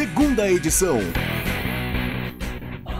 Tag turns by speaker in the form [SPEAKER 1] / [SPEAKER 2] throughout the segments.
[SPEAKER 1] segunda edição.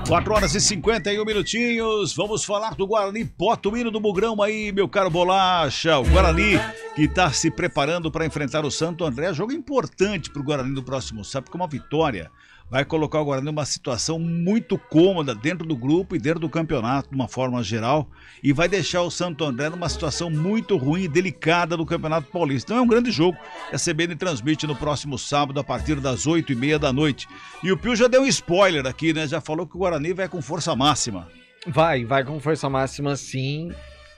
[SPEAKER 1] 4 horas e 51 minutinhos, vamos falar do Guarani, bota o hino do Bugrão aí, meu caro Bolacha, o Guarani que está se preparando para enfrentar o Santo André, jogo importante para o Guarani do próximo sábado, porque é uma vitória vai colocar o Guarani numa situação muito cômoda dentro do grupo e dentro do campeonato, de uma forma geral, e vai deixar o Santo André numa situação muito ruim e delicada do Campeonato Paulista. Então é um grande jogo. A CBN transmite no próximo sábado, a partir das 8 e meia da noite. E o Pio já deu um spoiler aqui, né? Já falou que o Guarani vai com força máxima.
[SPEAKER 2] Vai, vai com força máxima sim.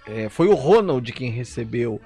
[SPEAKER 2] É, foi o Ronald quem recebeu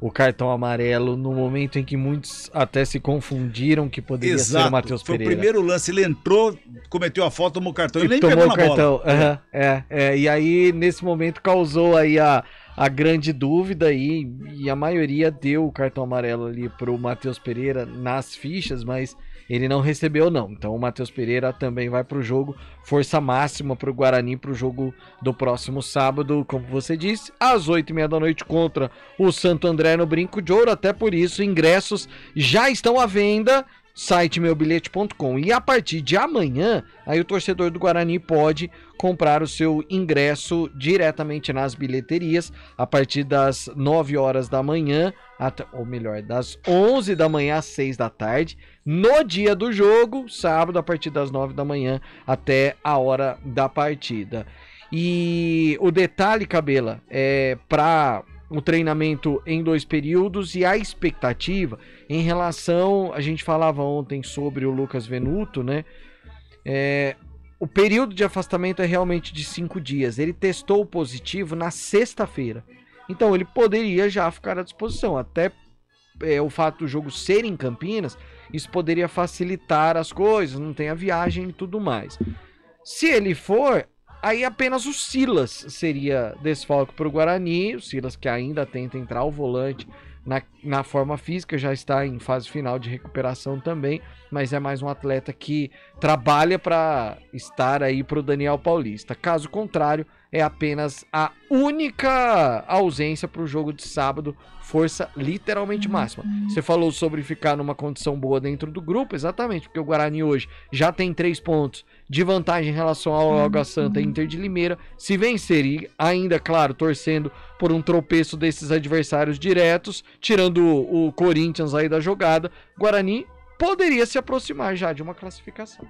[SPEAKER 2] o cartão amarelo no momento em que muitos até se confundiram que poderia Exato. ser o Matheus Pereira. Foi o primeiro
[SPEAKER 1] lance, ele entrou, cometeu a falta, tomou o cartão e, nem tomou pegou o cartão. Uhum.
[SPEAKER 2] É, é, e aí nesse momento causou aí a, a grande dúvida e, e a maioria deu o cartão amarelo ali pro Matheus Pereira nas fichas, mas ele não recebeu, não. Então o Matheus Pereira também vai para o jogo, força máxima para o Guarani para o jogo do próximo sábado, como você disse, às oito e meia da noite contra o Santo André no Brinco de Ouro. Até por isso, ingressos já estão à venda site meubilhete.com. E a partir de amanhã, aí o torcedor do Guarani pode comprar o seu ingresso diretamente nas bilheterias a partir das 9 horas da manhã, até, ou melhor, das 11 da manhã às 6 da tarde, no dia do jogo, sábado a partir das 9 da manhã até a hora da partida. E o detalhe, Cabela, é para o treinamento em dois períodos e a expectativa em relação. A gente falava ontem sobre o Lucas Venuto, né? É, o período de afastamento é realmente de cinco dias. Ele testou positivo na sexta-feira. Então ele poderia já ficar à disposição. Até é, o fato do jogo ser em Campinas, isso poderia facilitar as coisas, não tem a viagem e tudo mais. Se ele for, Aí apenas o Silas seria desfalque para o Guarani. O Silas que ainda tenta entrar ao volante na, na forma física, já está em fase final de recuperação também, mas é mais um atleta que trabalha para estar aí para o Daniel Paulista. Caso contrário, é apenas a única ausência para o jogo de sábado, força literalmente máxima. Uhum. Você falou sobre ficar numa condição boa dentro do grupo, exatamente, porque o Guarani hoje já tem três pontos de vantagem em relação ao Água uhum. Santa e Inter de Limeira. Se vencer e ainda, claro, torcendo por um tropeço desses adversários diretos, tirando o, Corinthians aí da jogada, Guarani poderia se aproximar já de uma classificação.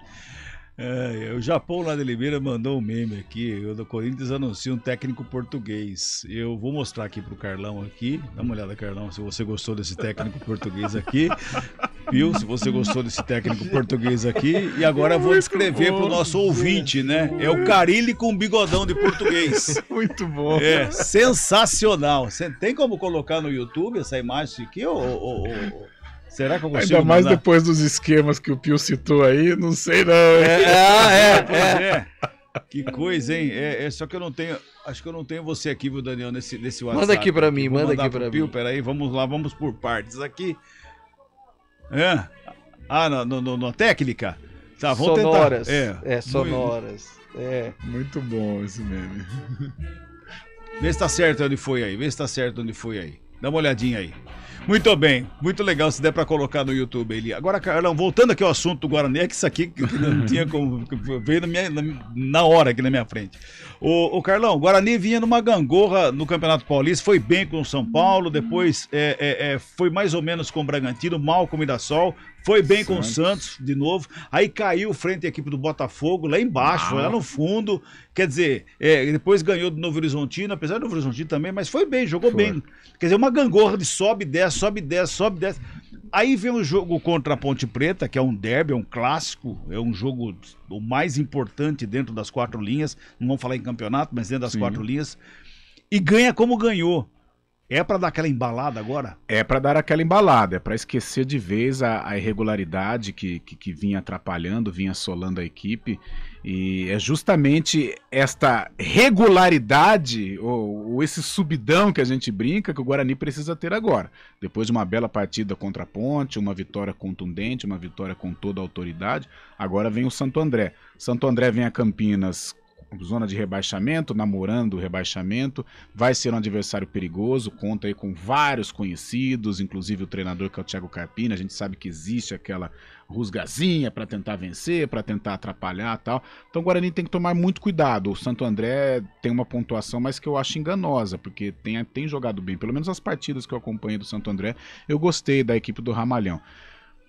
[SPEAKER 1] É, o Japão lá de Oliveira mandou um meme aqui. O do Corinthians anuncia um técnico português. Eu vou mostrar aqui pro Carlão aqui. Dá uma olhada, Carlão, se você gostou desse técnico português aqui. viu? Se você gostou desse técnico português aqui. E agora eu vou descrever para o nosso ouvinte, né? É o Carilli com bigodão de português. Muito bom. É, sensacional. Você tem como colocar no YouTube essa imagem aqui, ou... ou, ou... Será que eu consigo Ainda mais mandar?
[SPEAKER 3] depois dos esquemas que o Pio citou aí, não sei não. É, é, é, é. Que coisa, hein?
[SPEAKER 1] É, é, só que eu não tenho. Acho que eu não tenho você aqui, viu, Daniel, nesse, nesse WhatsApp. Manda aqui para mim, manda aqui para mim. Pio, peraí, vamos lá, vamos por partes aqui. É. Ah, na, no, na técnica? Tá, vamos sonoras. tentar. É, é sonoras.
[SPEAKER 3] Muito... É. Muito bom esse
[SPEAKER 1] meme. Vê se tá certo onde foi aí. Vê se tá certo onde foi aí. Dá uma olhadinha aí. Muito bem, muito legal se der para colocar no YouTube ele. Agora, Carlão, voltando aqui ao assunto do Guarani, é que isso aqui que não tinha como. veio na, minha, na, hora aqui na minha frente. O, o Carlão, o Guarani vinha numa gangorra no Campeonato Paulista, foi bem com o São Paulo, depois é, é, é, foi mais ou menos com o Bragantino, mal com o Mirassol, foi bem Santos. com o Santos de novo. Aí caiu frente à equipe do Botafogo, lá embaixo, ah. lá no fundo. Quer dizer, é, depois ganhou do Novo Horizontino, apesar do Novo Horizontino também, mas foi bem, jogou foi. bem. Quer dizer, uma gangorra de sobe e desce, sobe e desce, sobe e desce. Aí vem o jogo contra a Ponte Preta, que é um derby, é um clássico, é um jogo o mais importante dentro das quatro linhas. Não vamos falar em campeonato, mas dentro das Sim. quatro linhas. E ganha como ganhou. É para dar aquela embalada agora?
[SPEAKER 3] É para dar aquela embalada, é para esquecer de vez a, a irregularidade que, que, que, vinha atrapalhando, vinha assolando a equipe. E é justamente esta regularidade, ou, ou, esse subidão que a gente brinca, que o Guarani precisa ter agora. Depois de uma bela partida contra a Ponte, uma vitória contundente, uma vitória com toda a autoridade, agora vem o Santo André. Santo André vem a Campinas zona de rebaixamento, namorando o rebaixamento, vai ser um adversário perigoso, conta aí com vários conhecidos, inclusive o treinador que é o Thiago Carpini, a gente sabe que existe aquela rusgazinha para tentar vencer, para tentar atrapalhar, tal. Então o Guarani tem que tomar muito cuidado. O Santo André tem uma pontuação, mas que eu acho enganosa, porque tem tem jogado bem, pelo menos as partidas que eu acompanho do Santo André, eu gostei da equipe do Ramalhão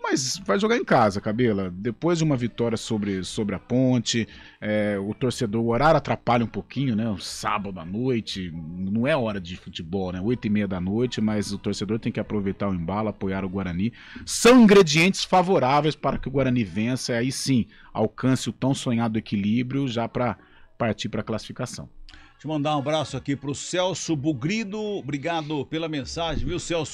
[SPEAKER 3] mas vai jogar em casa, Cabela. Depois de uma vitória sobre, sobre a ponte, é, o torcedor, o horário atrapalha um pouquinho, né? O sábado à noite, não é hora de futebol, né? Oito e meia da noite, mas o torcedor tem que aproveitar o embalo, apoiar o Guarani. São ingredientes favoráveis para que o Guarani vença e aí sim alcance o tão sonhado equilíbrio já para partir para a classificação.
[SPEAKER 1] Deixa eu mandar um abraço aqui para o Celso Bugrido. Obrigado pela mensagem, viu, Celso?